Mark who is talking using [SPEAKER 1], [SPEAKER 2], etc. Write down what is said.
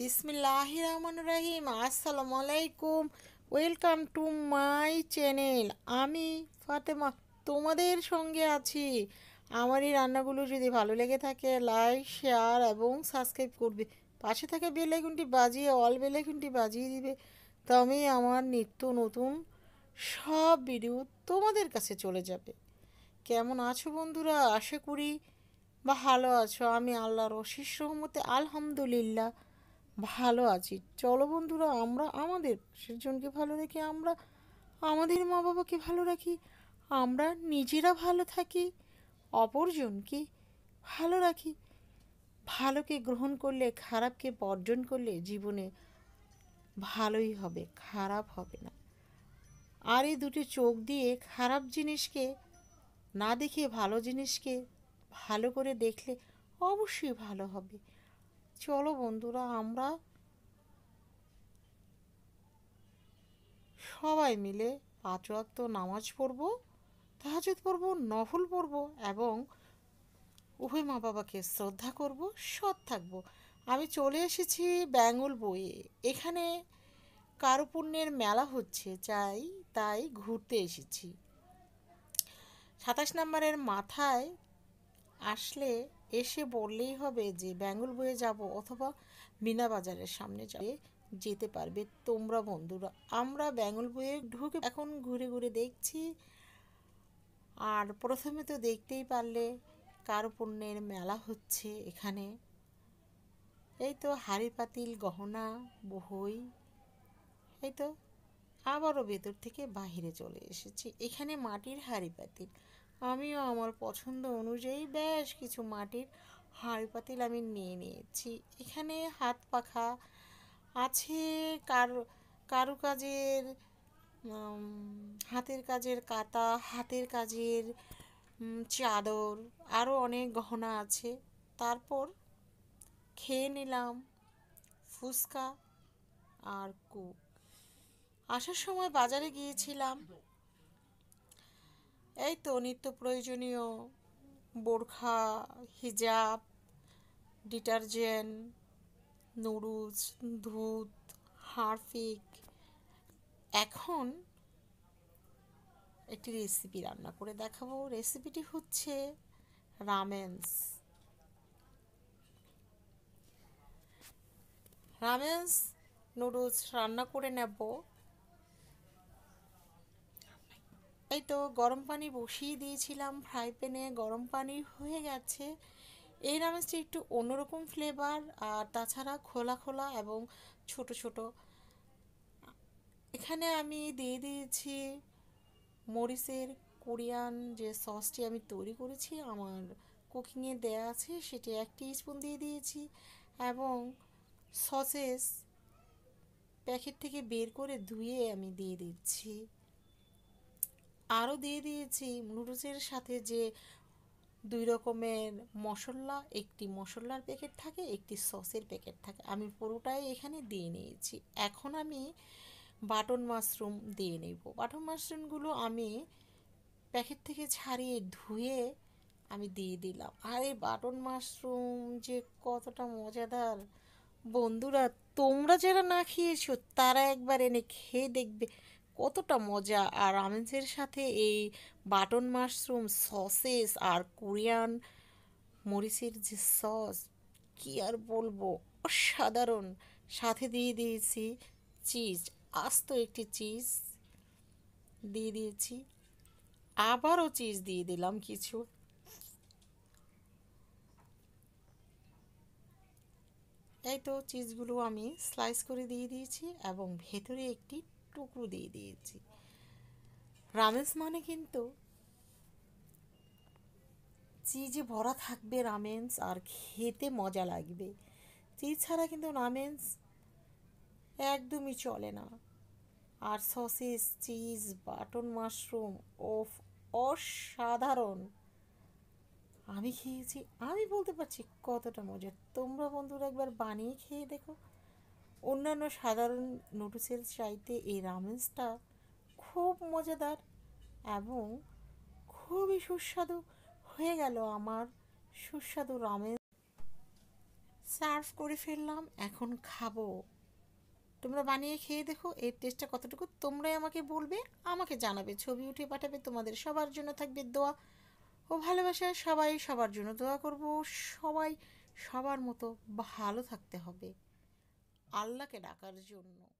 [SPEAKER 1] বিসমিল্লাহ রহমান রাহিম আসসালামু আলাইকুম ওয়েলকাম টু মাই চ্যানেল আমি ফাতেমা তোমাদের সঙ্গে আছি আমার এই রান্নাগুলো যদি ভালো লেগে থাকে লাইক শেয়ার এবং সাবস্ক্রাইব করবে পাশে থাকে বেলাইকুনটি বাজিয়ে অল বেলাইকুনটি বাজিয়ে দিবে তবে আমার নিত্য নতুন সব ভিডিও তোমাদের কাছে চলে যাবে কেমন আছো বন্ধুরা আশা করি ভালো আছো আমি আল্লাহর অশিস রহমতে আলহামদুলিল্লাহ ভালো আছি চলো বন্ধুরা আমরা আমাদের সেজনকে ভালো রেখে আমরা আমাদের মা বাবাকে ভালো রাখি আমরা নিজেরা ভালো থাকি অপরজনকে ভালো রাখি ভালোকে গ্রহণ করলে খারাপকে বর্জন করলে জীবনে ভালোই হবে খারাপ হবে না আর এই দুটি চোখ দিয়ে খারাপ জিনিসকে না দেখে ভালো জিনিসকে ভালো করে দেখলে অবশ্যই ভালো হবে চলো বন্ধুরা আমরা সবাই মিলে পাঁচ ওয়াক্ত নামাজ পড়ব তাহাজুদ পড়ব নফল পড়ব এবং উভয় মা বাবাকে শ্রদ্ধা করব সৎ থাকব আমি চলে এসেছি বেঙ্গল বইয়ে এখানে কারুপুণ্যের মেলা হচ্ছে চাই তাই ঘুরতে এসেছি সাতাশ নম্বরের মাথায় আসলে এসে বললেই হবে যে বেঙ্গল বয়ে যাব অথবা মিনা বাজারের সামনে যাবে যেতে পারবে তোমরা বন্ধুরা আমরা বেঙ্গল বয়ে ঢুকে এখন ঘুরে ঘুরে দেখছি আর প্রথমে তো দেখতেই পারলে কার পণ্যের মেলা হচ্ছে এখানে এই তো হাড়ি পাতিল গহনা বহই এই তো আবারও ভেতর থেকে বাহিরে চলে এসেছি এখানে মাটির হাড়ি পাতিল আমিও আমার পছন্দ অনুযায়ী বেশ কিছু মাটির হাঁড়ি পাতিল আমি নিয়ে নিয়েছি এখানে হাত পাখা আছে কারু কারুকাজের হাতের কাজের কাতা হাতের কাজের চাদর আরও অনেক গহনা আছে তারপর খেয়ে নিলাম ফুচকা আর কুক আসার সময় বাজারে গিয়েছিলাম এই তো নিত্য প্রয়োজনীয় বোরখা হিজাব ডিটারজেন্ট নুরুজ ধূত হারফিক এখন একটি রেসিপি রান্না করে দেখাবো রেসিপিটি হচ্ছে রামেন্স রামেন্স নুডলস রান্না করে নেব এই তো গরম পানি বসিয়ে দিয়েছিলাম ফ্রাই প্যানে গরম পানি হয়ে গেছে এই আমেজটি একটু অন্যরকম ফ্লেভার আর তাছাড়া খোলা খোলা এবং ছোট ছোট এখানে আমি দিয়ে দিয়েছি মরিচের কোরিয়ান যে সসটি আমি তৈরি করেছি আমার কুকিংয়ে দেয়া আছে সেটি এক স্পুন দিয়ে দিয়েছি এবং সসেস প্যাকেট থেকে বের করে ধুয়ে আমি দিয়ে দিচ্ছি আরও দিয়ে দিয়েছি নুডলসের সাথে যে দুই রকমের মশলা একটি মশলার প্যাকেট থাকে একটি সসের প্যাকেট থাকে আমি পুরোটাই এখানে দিয়ে নিয়েছি এখন আমি বাটন মাশরুম দিয়ে নেব বাটন মাশরুমগুলো আমি প্যাকেট থেকে ছাড়িয়ে ধুয়ে আমি দিয়ে দিলাম আরে বাটন মাশরুম যে কতটা মজাদার বন্ধুরা তোমরা যারা না খেয়েছো তারা একবার এনে খেয়ে দেখবে কতটা মজা আর আমেজের সাথে এই বাটন মাশরুম সসেস আর কোরিয়ান মরিচের যে সস কী আর বলবো অসাধারণ সাথে দিয়ে দিয়েছি চিজ আস্ত একটি চিজ দিয়ে দিয়েছি আবারও চিজ দিয়ে দিলাম কিছু এই তো চিজগুলো আমি স্লাইস করে দিয়ে দিয়েছি এবং ভেতরে একটি টুকরো দিয়ে দিয়েছি রামেশ মানে কিন্তু চিজে ভরা থাকবে রামেন্স আর খেতে মজা লাগবে চিজ ছাড়া কিন্তু রামেন্স একদমই চলে না আর সসেস চিজ বাটন মাশরুম ওফ অসাধারণ আমি খেয়েছি আমি বলতে পারছি কতটা মজা তোমরা বন্ধুরা একবার বানিয়ে খেয়ে দেখো অন্যান্য সাধারণ নুডলসের চাইতে এই রামেন্সটা খুব মজাদার এবং খুবই সুস্বাদু হয়ে গেল আমার সুস্বাদু রামেন সার্ভ করে ফেললাম এখন খাবো তোমরা বানিয়ে খেয়ে দেখো এর টেস্টটা কতটুকু তোমরাই আমাকে বলবে আমাকে জানাবে ছবি উঠে পাঠাবে তোমাদের সবার জন্য থাকবে দোয়া ও ভালোবাসা সবাই সবার জন্য দোয়া করব সবাই সবার মতো ভালো থাকতে হবে আল্লাহকে ডাকার জন্য